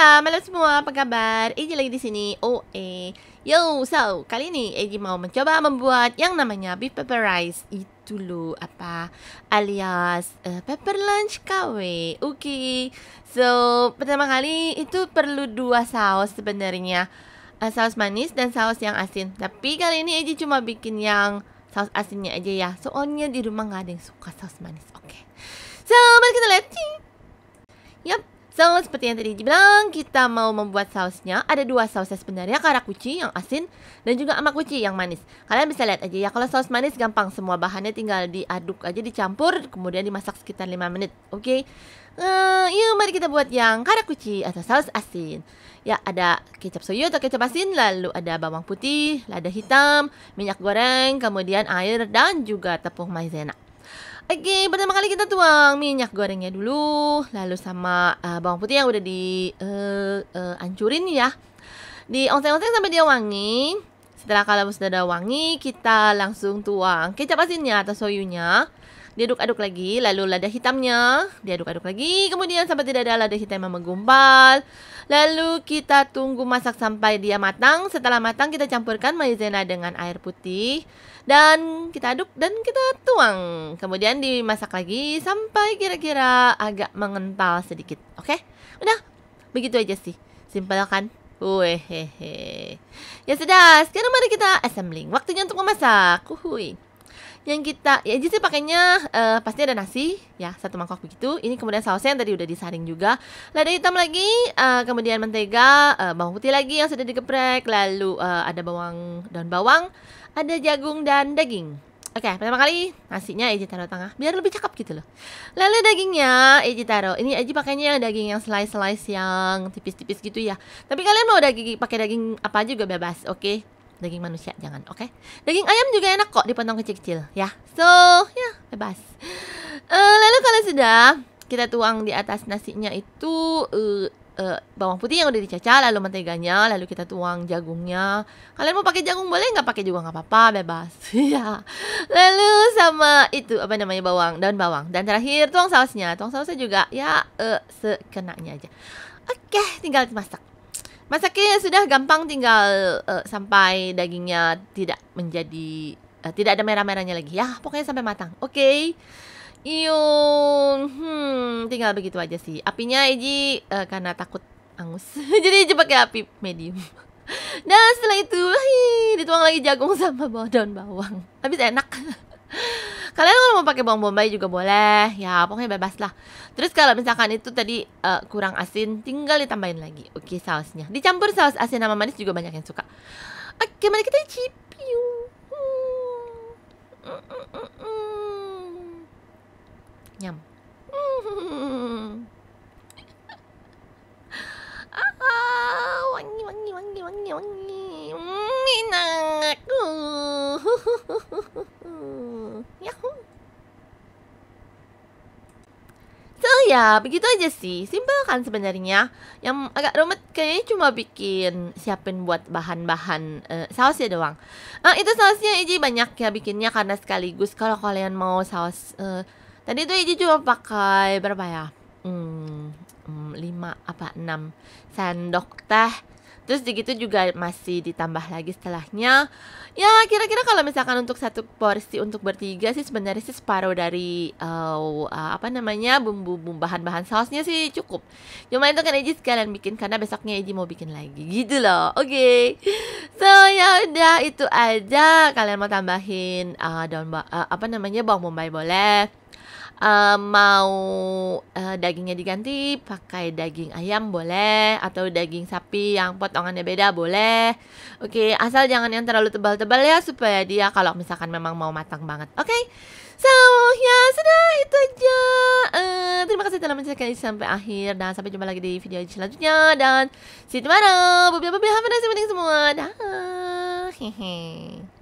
Malam, malam semua, apa kabar? Eji lagi di sini, eh, Yo, so, kali ini Eji mau mencoba membuat yang namanya beef pepper rice. Itu loh, apa? Alias uh, pepper lunch KW. Oke, okay. so pertama kali itu perlu dua saus sebenarnya. Uh, saus manis dan saus yang asin. Tapi kali ini Eji cuma bikin yang saus asinnya aja ya. Soalnya di rumah nggak ada yang suka saus manis. Oke. Okay. So, mari kita lihat. Yap, So, seperti yang tadi dibilang, kita mau membuat sausnya. Ada dua sausnya sebenarnya, kuci yang asin dan juga Amak kuci yang manis. Kalian bisa lihat aja ya, kalau saus manis gampang. Semua bahannya tinggal diaduk aja, dicampur, kemudian dimasak sekitar 5 menit. Oke? Okay? Uh, eh, yuk, mari kita buat yang kuci atau saus asin. Ya, ada kecap soyu atau kecap asin, lalu ada bawang putih, lada hitam, minyak goreng, kemudian air, dan juga tepung maizena. Oke, pertama kali kita tuang minyak gorengnya dulu, lalu sama uh, bawang putih yang udah di uh, uh, ancurin ya. Di onseng-onseng sampai dia wangi. Setelah kalau sudah ada wangi, kita langsung tuang kecap asinnya atau soyunya. Diaduk-aduk lagi, lalu lada hitamnya. Diaduk-aduk lagi, kemudian sampai tidak ada lada hitam yang menggumpal. Lalu kita tunggu masak sampai dia matang. Setelah matang, kita campurkan maizena dengan air putih. Dan kita aduk dan kita tuang. Kemudian dimasak lagi sampai kira-kira agak mengental sedikit. Oke? Udah, begitu aja sih. Simpel kan? Wehehe. Ya sudah, sekarang mari kita assembling. Waktunya untuk memasak. Uhuy. Yang kita, ya jadi pakainya uh, pasti ada nasi, ya satu mangkok begitu. Ini kemudian sausnya yang tadi udah disaring juga. Lada hitam lagi, uh, kemudian mentega, uh, bawang putih lagi yang sudah digeprek. Lalu uh, ada bawang daun bawang, ada jagung dan daging. Oke, okay, pertama kali nasinya Eji taruh tengah biar lebih cakep gitu loh. Lalu dagingnya Eji taruh. Ini Eji pakainya yang daging yang slice-slice yang tipis-tipis gitu ya. Tapi kalian mau daging pakai daging apa juga bebas, oke? Okay? Daging manusia jangan, oke? Okay? Daging ayam juga enak kok dipotong kecil-kecil ya. So, ya yeah, bebas. Uh, lalu kalau sudah kita tuang di atas nasinya itu uh, Eh, bawang putih yang udah dicacah lalu menteganya lalu kita tuang jagungnya kalian mau pakai jagung boleh nggak pakai juga nggak apa-apa bebas ya lalu sama itu apa namanya bawang daun bawang dan terakhir tuang sausnya tuang sausnya juga ya uh, sekenanya aja oke tinggal masak masaknya sudah gampang tinggal uh, sampai dagingnya tidak menjadi uh, tidak ada merah-merahnya lagi ya pokoknya sampai matang oke okay. Iyun, hmm, tinggal begitu aja sih. Apinya Eji uh, karena takut angus. Jadi Eji pakai api medium. Dan setelah itu, hi, dituang lagi jagung sama bawang daun bawang. Habis enak. Kalian kalau mau pakai bawang bombay juga boleh. Ya, pokoknya bebas lah. Terus kalau misalkan itu tadi uh, kurang asin, tinggal ditambahin lagi. Oke, sausnya. Dicampur saus asin sama manis juga banyak yang suka. Oke, mari kita cipiu. Hmm. Mm, mm, mm, Nyam. Ah, wangi wangi wangi wangi wangi. minang aku, Yahoo. So ya, begitu aja sih. Simpel kan sebenarnya. Yang agak rumit kayaknya cuma bikin siapin buat bahan-bahan uh, eh, saus doang. Uh, itu sausnya Iji banyak ya bikinnya karena sekaligus kalau kalian mau saus uh, Tadi tuh Iji cuma pakai berapa ya? Hmm, hmm lima apa enam sendok teh. Terus begitu juga masih ditambah lagi setelahnya. Ya kira-kira kalau misalkan untuk satu porsi untuk bertiga sih sebenarnya sih separuh dari uh, apa namanya bumbu-bumbu bahan-bahan sausnya sih cukup. Cuma itu kan Iji sekalian bikin karena besoknya Iji mau bikin lagi gitu loh. Oke. Okay. So ya udah itu aja. Kalian mau tambahin uh, daun uh, apa namanya bawang bombay boleh uh, mau uh, dagingnya diganti pakai daging ayam boleh atau daging sapi yang potongannya beda boleh. Oke, okay, asal jangan yang terlalu tebal-tebal ya supaya dia kalau misalkan memang mau matang banget. Oke. Okay? So, ya sudah itu aja. Uh, terima kasih telah menyaksikan sampai akhir dan sampai jumpa lagi di video selanjutnya dan see you tomorrow. Bye bye bye. Have a nice semua. Dah. Hehe.